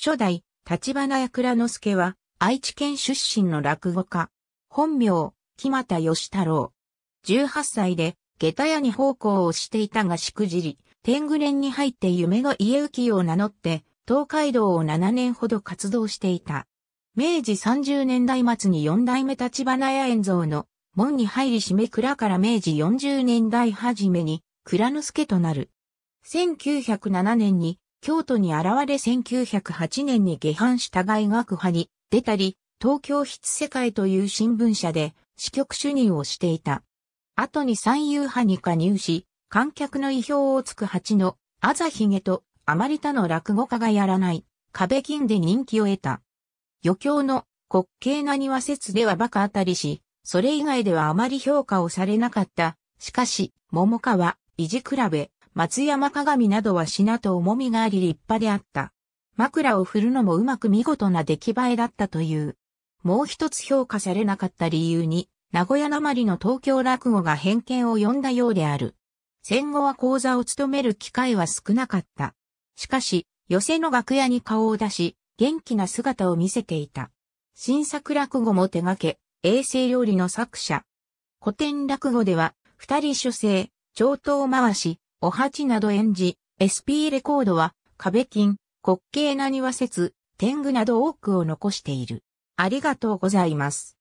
初代、立花屋倉之助は、愛知県出身の落語家。本名、木又義太郎。18歳で、下駄屋に奉公をしていたがしくじり、天狗連に入って夢の家浮を名乗って、東海道を7年ほど活動していた。明治30年代末に四代目立花屋円蔵の門に入り締め倉から明治40年代初めに倉之助となる。1907年に京都に現れ1908年に下半した外学派に出たり、東京筆世界という新聞社で支局主任をしていた。後に三遊派に加入し、観客の意表をつく八の、朝ひげと、あまり他の落語家がやらない、壁金で人気を得た。余興の、滑稽な庭説では馬鹿あたりし、それ以外ではあまり評価をされなかった。しかし、桃川、意地比べ、松山鏡などは品と重みがあり立派であった。枕を振るのもうまく見事な出来栄えだったという。もう一つ評価されなかった理由に、名古屋なまりの東京落語が偏見を呼んだようである。戦後は講座を務める機会は少なかった。しかし、寄席の楽屋に顔を出し、元気な姿を見せていた。新作落語も手掛け、衛生料理の作者。古典落語では、二人書生、上等回し、お鉢など演じ、SP レコードは、壁金、滑稽な庭説、天狗など多くを残している。ありがとうございます。